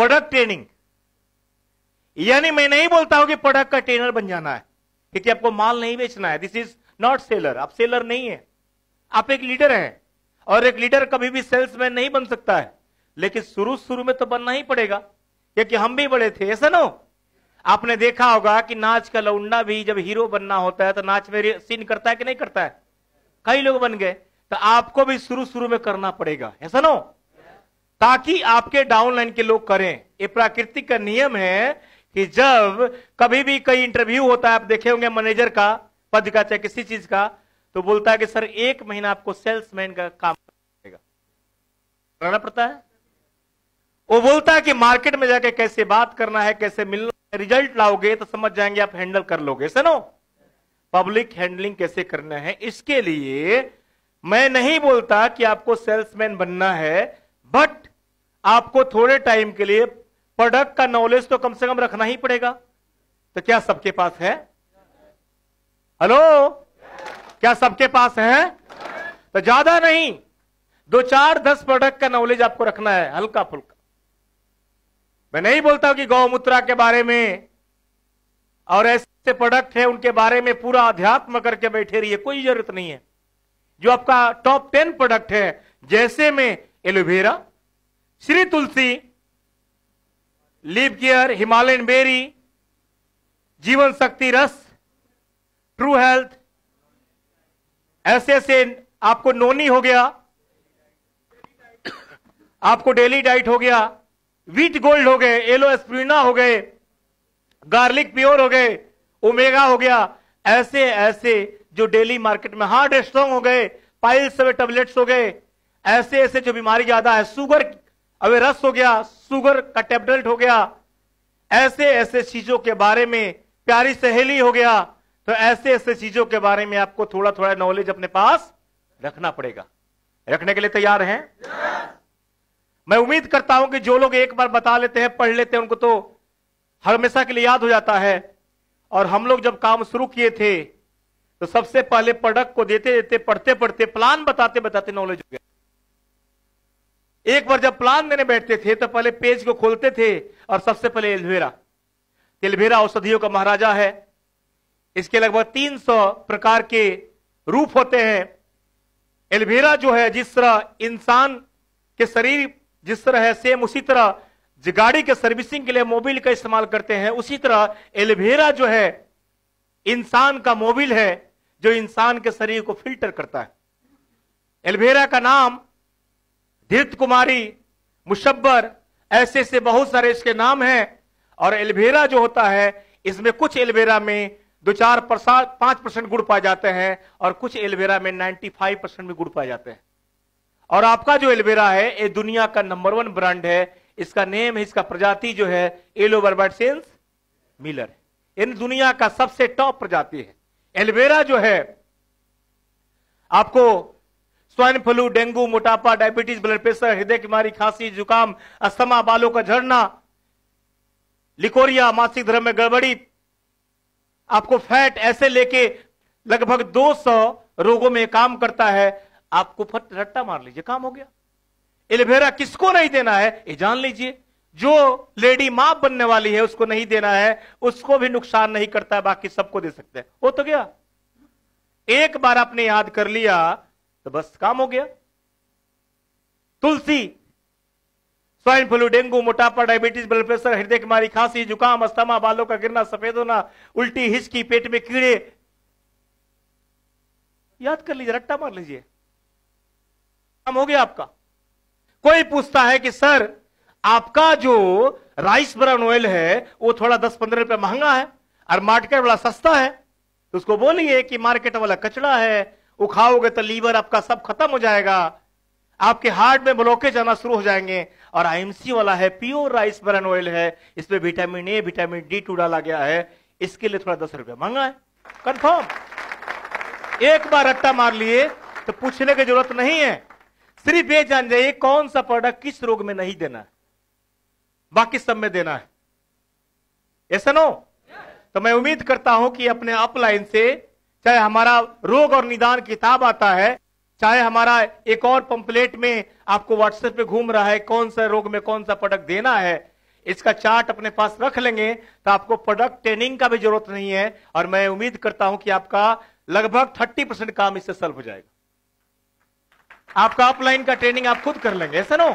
Product training यानी मैं नहीं बोलता हूं कि प्रोडक्ट का ट्रेनर बन जाना है क्योंकि आपको माल नहीं बेचना है दिस इज नॉट सेलर आप सेलर नहीं है आप एक लीडर हैं और एक लीडर कभी भी सेल्समैन नहीं बन सकता है लेकिन शुरू शुरू में तो बनना ही पड़ेगा क्योंकि हम भी बड़े थे ऐसा ना आपने देखा होगा कि नाच का लौंडा भी जब हीरो बनना होता है तो नाच में सीन करता है कि नहीं करता है कई लोग बन गए तो आपको भी शुरू शुरू में करना पड़ेगा ऐसा ना ताकि आपके डाउनलाइन के लोग करें ये प्राकृतिक का नियम है कि जब कभी भी कई इंटरव्यू होता है आप देखे होंगे मैनेजर का पद का चाहे किसी चीज का तो बोलता है कि सर एक महीना आपको सेल्समैन का काम कराना पड़ता है वो बोलता है कि मार्केट में जाके कैसे बात करना है कैसे मिलना है रिजल्ट लाओगे तो समझ जाएंगे आप हैंडल कर लोगे सुनो पब्लिक हैंडलिंग कैसे करना है इसके लिए मैं नहीं बोलता कि आपको सेल्समैन बनना है बट आपको थोड़े टाइम के लिए प्रोडक्ट का नॉलेज तो कम से कम रखना ही पड़ेगा तो क्या सबके पास है हेलो क्या सबके पास है तो ज्यादा नहीं दो चार दस प्रोडक्ट का नॉलेज आपको रखना है हल्का फुल्का मैं नहीं बोलता कि गौमूत्रा के बारे में और ऐसे प्रोडक्ट है उनके बारे में पूरा अध्यात्म करके बैठे रहिए कोई जरूरत नहीं है जो आपका टॉप टेन प्रोडक्ट है जैसे में aloe vera Shri Tulsi lip care Himalayan berry Jeevan Shakti रस ट्रू हेल्थ ऐसे ऐसे आपको नोनी हो गया आपको डेली डाइट हो गया वीट गोल्ड हो गए एलो एस्प्रीना हो गए गार्लिक प्योर हो गए ओमेगा हो गया ऐसे ऐसे जो डेली मार्केट में हार्ट स्ट्रॉन्ग हो गए पाइल्स टेबलेट्स हो गए ऐसे ऐसे जो बीमारी ज्यादा है शुगर रस हो गया सुगर का टेबलेट हो गया ऐसे ऐसे चीजों के बारे में प्यारी सहेली हो गया तो ऐसे ऐसे चीजों के बारे में आपको थोड़ा थोड़ा नॉलेज अपने पास रखना पड़ेगा रखने के लिए तैयार हैं मैं उम्मीद करता हूं कि जो लोग एक बार बता लेते हैं पढ़ लेते हैं उनको तो हमेशा के लिए याद हो जाता है और हम लोग जब काम शुरू किए थे तो सबसे पहले प्रोडक्ट को देते देते पढ़ते पढ़ते प्लान बताते बताते नॉलेज हो गया एक बार जब प्लान देने बैठते थे तो पहले पेज को खोलते थे और सबसे पहले एलवेरा एलवेरा औषधियों का महाराजा है इसके लगभग 300 प्रकार के रूप होते हैं एलवेरा जो है जिस तरह इंसान के शरीर जिस तरह है सेम उसी तरह गाड़ी के सर्विसिंग के लिए मोबिल का इस्तेमाल करते हैं उसी तरह एलवेरा जो है इंसान का मोबिल है जो इंसान के शरीर को फिल्टर करता है एलवेरा का नाम धीर्थ कुमारी मुशब्बर ऐसे से बहुत सारे इसके नाम हैं और एलवेरा जो होता है इसमें कुछ एलवेरा में दो चार प्रसाद पांच परसेंट गुड़ पाए जाते हैं और कुछ एलवेरा में नाइन्टी फाइव परसेंट भी गुड़ पाए जाते हैं और आपका जो एलवेरा है ये दुनिया का नंबर वन ब्रांड है इसका नेम है इसका प्रजाति जो है एलो बर्बाइटेंस मिलर इन दुनिया का सबसे टॉप प्रजाति है एलवेरा जो है आपको स्वाइन फ्लू डेंगू मोटापा डायबिटीज ब्लड प्रेशर हृदय की बीमारी खांसी जुकाम अस्थमा बालों का झड़ना लिकोरिया मासिक धर्म में गड़बड़ी आपको फैट ऐसे लेके लगभग 200 रोगों में काम करता है आपको फट रट्टा मार लीजिए काम हो गया एलोवेरा किसको नहीं देना है ये जान लीजिए जो लेडी मां बनने वाली है उसको नहीं देना है उसको भी नुकसान नहीं करता है बाकी सबको दे सकते हैं वो तो गया एक बार आपने याद कर लिया तो बस काम हो गया तुलसी स्वाइन फ्लू डेंगू मोटापा डायबिटीज ब्लड प्रेशर हृदय की मारी खांसी जुकाम अस्थमा बालों का गिरना सफेद होना उल्टी हिचकी पेट में कीड़े याद कर लीजिए रट्टा मार लीजिए काम हो गया आपका कोई पूछता है कि सर आपका जो राइस ब्राउन ऑयल है वो थोड़ा दस पंद्रह रुपए महंगा है और मार्केट वाला सस्ता है तो उसको बोलिए कि मार्केट वाला कचड़ा है उखाओगे तो लीवर आपका सब खत्म हो जाएगा आपके हार्ट में ब्लॉकेज आना शुरू हो जाएंगे और आईएमसी वाला है प्योर राइस ब्रन ऑयल है इसमें vitamin A vitamin D two डाला गया है इसके लिए थोड़ा दस रुपया महंगा है कंफर्म एक बार रट्टा मार लिए तो पूछने की जरूरत नहीं है सिर्फ ये जान जाइए कौन सा प्रोडक्ट किस रोग में नहीं देना है बाकी सब में देना है ऐसा नो yes. तो मैं उम्मीद करता हूं कि अपने अपलाइन से चाहे हमारा रोग और निदान किताब आता है चाहे हमारा एक और पंपलेट में आपको व्हाट्सएप पे घूम रहा है कौन सा रोग में कौन सा प्रोडक्ट देना है इसका चार्ट अपने पास रख लेंगे तो आपको प्रोडक्ट ट्रेनिंग का भी जरूरत नहीं है और मैं उम्मीद करता हूं कि आपका लगभग थर्टी परसेंट काम इससे सल्व हो जाएगा आपका अपलाइन का ट्रेनिंग आप खुद कर लेंगे ऐसा ना